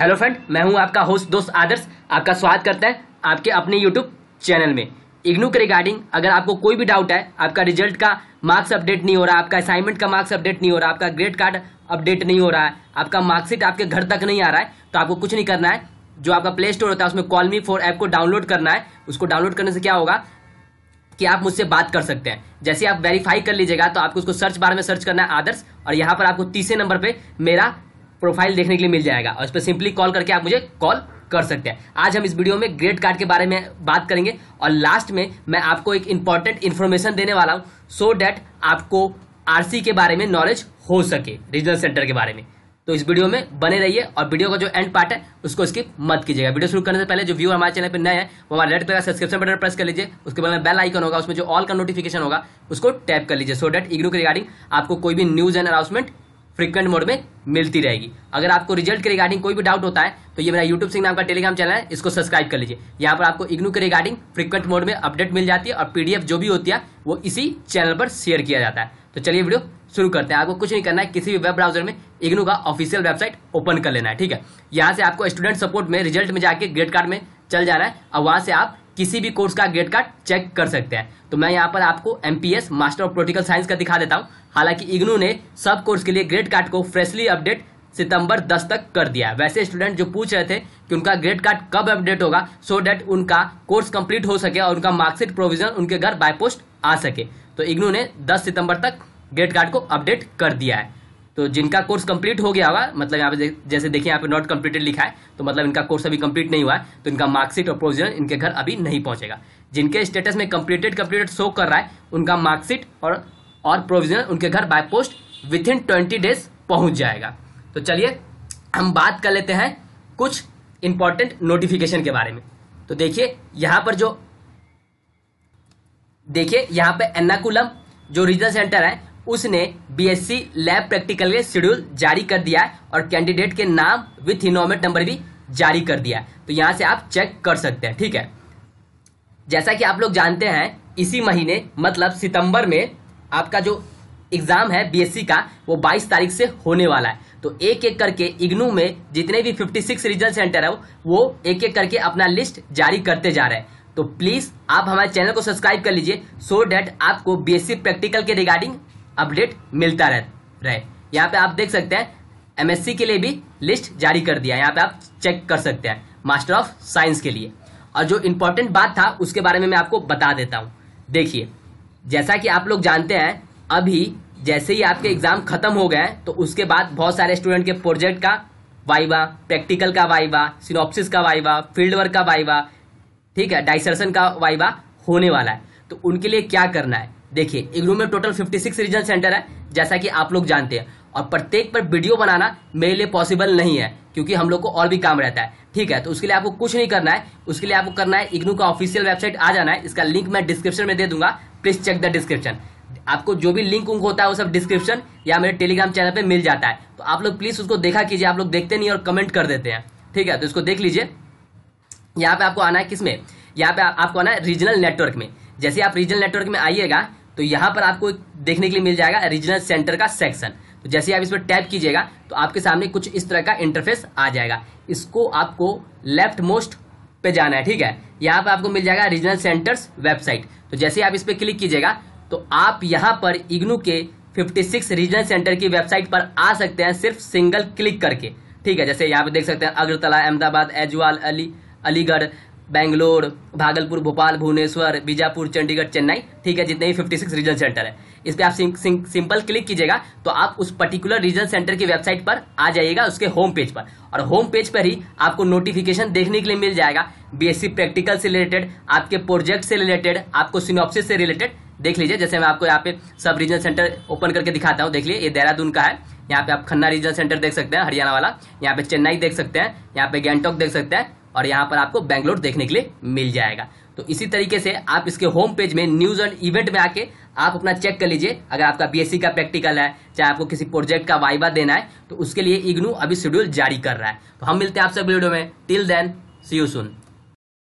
hello friend मैं हूं आपका होस्ट दोस्त आदर्श आपका स्वागत करता है आपके अपने यूट्यूब चैनल में इग्नू के रिगार्डिंग अगर आपको कोई भी डाउट है आपका रिजल्ट का मार्क्स अपडेट नहीं हो रहा आपका असाइनमेंट का मार्क्स अपडेट नहीं हो रहा आपका ग्रेड कार्ड अपडेट नहीं हो रहा है आपका मार्क्सिट आपके घर तक नहीं आ रहा है तो आपको कुछ नहीं करना है जो आपका प्ले स्टोर होता है उसमें कॉलमी फोर ऐप को डाउनलोड करना है उसको डाउनलोड करने से क्या होगा कि आप मुझसे बात कर सकते हैं जैसे आप वेरीफाई कर लीजिएगा तो आपको उसको सर्च बार में सर्च करना है आदर्श और यहाँ पर आपको तीसरे नंबर पे मेरा प्रोफाइल देखने के लिए मिल जाएगा और इस पर सिंपली कॉल करके आप मुझे कॉल कर सकते हैं आज हम इस वीडियो में ग्रेट कार्ड के बारे में बात करेंगे और लास्ट में मैं आपको एक इंपॉर्टेंट इन्फॉर्मेशन देने वाला हूँ सो डैट आपको आरसी के बारे में नॉलेज हो सके रीजनल सेंटर के बारे में तो इस वीडियो में बने रहिए और वीडियो का जो एंड पार्ट है उसको स्किप मत कीजिएगा वीडियो शुरू करने से पहले जो व्यू हमारे चैनल पर नए हैं वो हमारे रेड कलर का सब्सक्रिप्शन बटन प्रेस कर लीजिए उसके बाद में बेल आइकन होगा उसमें जो ऑल का नोटिफिकेशन होगा उसको टैप कर लीजिए सो डैट इग्नू के रिगार्डिंग आपको कोई भी news and announcement frequent mode में मिलती रहेगी अगर आपको रिजल्ट के रिगार्डिंग कोई भी डाउट होता है तो ये मेरा यूट्यूब सिंह नाम का टेलीग्राम चैनल है इसको सब्सक्राइब कर लीजिए यहाँ पर आपको इग्नू के रिगार्डिंग फ्रिक्वेंट मोड में अपडेट मिल जाती है और पीडीएफ जो भी होती है वो इसी चैनल पर शेयर किया जाता है तो चलिए वीडियो शुरू करते हैं आपको कुछ नहीं करना है किसी भी वेब ब्राउजर में इग्नू का ऑफिशियल वेबसाइट ओपन कर लेना है ठीक है यहाँ से आपको स्टूडेंट सपोर्ट में रिजल्ट में जाके ग्रेड कार्ड में चल जाना है और वहाँ से आप किसी भी कोर्स का ग्रेड कार्ड चेक कर सकते हैं तो मैं यहाँ पर आपको MPS master of political science का दिखा देता हूँ हालांकि इग्नू ने सब कोर्स के लिए ग्रेड कार्ड को फ्रेशली अपडेट सितंबर 10 तक कर दिया वैसे स्टूडेंट जो पूछ रहे थे कि उनका ग्रेड कार्ड कब अपडेट होगा सो so डेट उनका कोर्स कंप्लीट हो सके और उनका मार्कशीट प्रोविजन उनके घर बाय पोस्ट आ सके तो इग्नू ने 10 सितंबर तक ग्रेड कार्ड को अपडेट कर दिया है तो जिनका कोर्स कंप्लीट हो गया होगा मतलब यहाँ पे जैसे देखिए यहाँ पे नॉट कंप्लीटेड लिखा है तो मतलब इनका कोर्स अभी कंप्लीट नहीं हुआ है तो इनका मार्कशीट और प्रोविजन इनके घर अभी नहीं पहुंचेगा जिनके स्टेटस में कंप्लीटेड कंप्लीटेड शो कर रहा है उनका मार्कशीट और और प्रोविजन उनके घर by post within twenty days पहुंच जाएगा तो चलिए हम बात कर लेते हैं कुछ इंपॉर्टेंट नोटिफिकेशन के बारे में तो देखिए यहाँ पर जो देखिए यहाँ पर एन्नाकुलम जो रीजनल सेंटर है उसने बीएससी लैब प्रैक्टिकल के शेड्यूल जारी कर दिया है और कैंडिडेट के नाम विथ इनोमेट नंबर भी जारी कर दिया है तो यहाँ से आप चेक कर सकते हैं ठीक है जैसा कि आप लोग जानते हैं इसी महीने मतलब सितंबर में आपका जो एग्जाम है बीएससी का वो 22 तारीख से होने वाला है तो एक एक करके इग्नू में जितने भी 56 रीजनल सेंटर है वो एक एक करके अपना लिस्ट जारी करते जा रहे हैं तो प्लीज आप हमारे चैनल को सब्सक्राइब कर लीजिए सो so डेट आपको बीएससी प्रैक्टिकल के रिगार्डिंग अपडेट मिलता रह, रहे यहाँ पे आप देख सकते हैं एमएससी के लिए भी लिस्ट जारी कर दिया यहाँ पे आप चेक कर सकते हैं मास्टर ऑफ साइंस के लिए और जो इम्पोर्टेंट बात था उसके बारे में मैं आपको बता देता हूँ देखिए जैसा कि आप लोग जानते हैं अभी जैसे ही आपके एग्जाम खत्म हो गए तो उसके बाद बहुत सारे स्टूडेंट के प्रोजेक्ट का वाइवा प्रैक्टिकल का वाइवा सिनॉप्सिस का वाइवा फील्ड वर्क का वाइवा ठीक है डाइसर्सन का वाइवा होने वाला है तो उनके लिए क्या करना है देखिए इग्नू में टोटल 56 रीजन सेंटर है जैसा कि आप लोग जानते हैं और प्रत्येक पर वीडियो बनाना मेरे लिए पॉसिबल नहीं है क्योंकि हम लोग को और भी काम रहता है ठीक है तो उसके लिए आपको कुछ नहीं करना है उसके लिए आपको करना है इग्नू का ऑफिशियल वेबसाइट आ जाना है इसका लिंक मैं डिस्क्रिप्शन में दे दूंगा प्लीज चेक द डिस्क्रिप्शन आपको जो भी लिंक उंक होता है वो सब डिस्क्रिप्शन या मेरे टेलीग्राम चैनल पर मिल जाता है तो आप लोग प्लीज उसको देखा कीजिए आप लोग देखते नहीं और कमेंट कर देते हैं ठीक है तो इसको देख लीजिए यहाँ पे आपको आना है किसमें यहाँ पे आपको आना है रीजनल नेटवर्क में जैसे आप रीजनल नेटवर्क में आइएगा तो यहाँ पर आपको देखने के लिए मिल जाएगा रीजनल सेंटर का सेक्शन तो जैसे आप इस पर टैप कीजिएगा तो आपके सामने कुछ इस तरह का इंटरफेस आ जाएगा इसको आपको लेफ्ट मोस्ट पे जाना है ठीक है यहाँ पर आपको मिल जाएगा रीजनल सेंटर्स वेबसाइट तो जैसे आप इस पर क्लिक कीजिएगा तो आप यहाँ पर इग्नू के 56 रीजनल सेंटर की वेबसाइट पर आ सकते हैं सिर्फ सिंगल क्लिक करके ठीक है जैसे यहाँ पे देख सकते हैं अगरतला अहमदाबाद एजवाल अली अलीगढ़ बेंगलोर भागलपुर भोपाल भुवनेश्वर बीजापुर चंडीगढ़ चेन्नई ठीक है जितने भी 56 रीजन सेंटर है इस पर आप सिं, सिं, सिंपल क्लिक कीजिएगा तो आप उस पर्टिकुलर रीजनल सेंटर की वेबसाइट पर आ जाइएगा उसके होम पेज पर और होम पेज पर ही आपको नोटिफिकेशन देखने के लिए मिल जाएगा बीएससी प्रैक्टिकल से रिलेटेड आपके प्रोजेक्ट से रिलेटेड आपको सिनोप्सिस से रिलेटेड देख लीजिए जैसे मैं आपको यहाँ पे सब रीजनल सेंटर ओपन करके दिखाता हूँ देख लीजिए ये देहरादून का है यहाँ पे आप खन्ना रीजनल सेंटर देख सकते हैं हरियाणा वाला यहाँ पे चेन्नई देख सकते हैं यहाँ पे गैंगटॉक देख सकते हैं और यहाँ पर आपको बैंगलोर देखने के लिए मिल जाएगा तो इसी तरीके से आप इसके होम पेज में न्यूज एंड इवेंट में आके आप अपना चेक कर लीजिए अगर आपका बीएससी का प्रैक्टिकल है चाहे आपको किसी प्रोजेक्ट का वाइवा देना है तो उसके लिए इग्नू अभी शेड्यूल जारी कर रहा है तो हम मिलते हैं आप सब वीडियो में till then see you soon